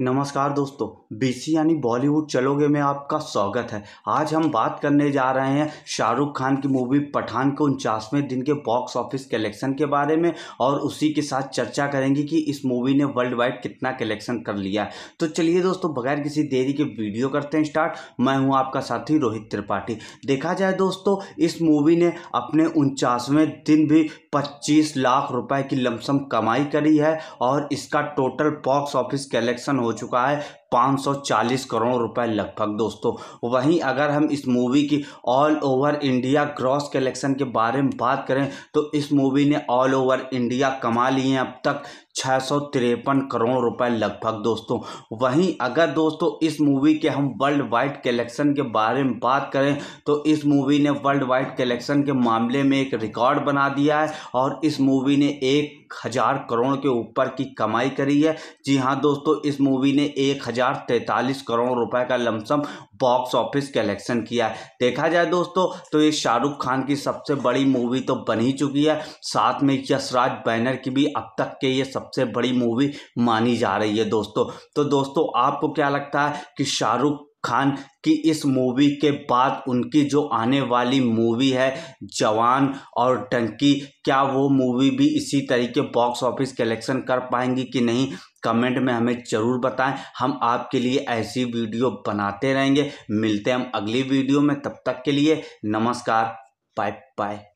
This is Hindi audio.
नमस्कार दोस्तों बीसी यानी बॉलीवुड चलोगे में आपका स्वागत है आज हम बात करने जा रहे हैं शाहरुख खान की मूवी पठान के उनचासवें दिन के बॉक्स ऑफिस कलेक्शन के बारे में और उसी के साथ चर्चा करेंगे कि इस मूवी ने वर्ल्ड वाइड कितना कलेक्शन कर लिया है तो चलिए दोस्तों बगैर किसी देरी के वीडियो करते हैं स्टार्ट मैं हूँ आपका साथी रोहित त्रिपाठी देखा जाए दोस्तों इस मूवी ने अपने उनचासवें दिन भी पच्चीस लाख रुपये की लमसम कमाई करी है और इसका टोटल बॉक्स ऑफिस कलेक्शन हो चुका है 540 करोड़ रुपए लगभग दोस्तों वहीं अगर हम इस मूवी की all over India gross collection के बारे में बात करें तो इस मूवी ने ऑल ओवर इंडिया कमा लिए हैं अब तक छः सौ तिरपन करोड़ रुपए लगभग दोस्तों वहीं अगर दोस्तों इस मूवी के हम वर्ल्ड वाइड कलेक्शन के बारे में बात करें तो इस मूवी ने वर्ल्ड वाइड कलेक्शन के मामले में एक रिकॉर्ड बना दिया है और इस मूवी ने एक हज़ार करोड़ के ऊपर की कमाई करी है जी हाँ दोस्तों इस मूवी ने एक हज़ार करोड़ रुपए का लमसम बॉक्स ऑफिस कलेक्शन किया है देखा जाए दोस्तों तो ये शाहरुख खान की सबसे बड़ी मूवी तो बन ही चुकी है साथ में यशराज बैनर की भी अब तक के ये सबसे बड़ी मूवी मानी जा रही है दोस्तों तो दोस्तों आपको क्या लगता है कि शाहरुख खान की इस मूवी के बाद उनकी जो आने वाली मूवी है जवान और डंकी क्या वो मूवी भी इसी तरीके बॉक्स ऑफिस कलेक्शन कर पाएंगी कि नहीं कमेंट में हमें ज़रूर बताएं हम आपके लिए ऐसी वीडियो बनाते रहेंगे मिलते हैं हम अगली वीडियो में तब तक के लिए नमस्कार बाय बाय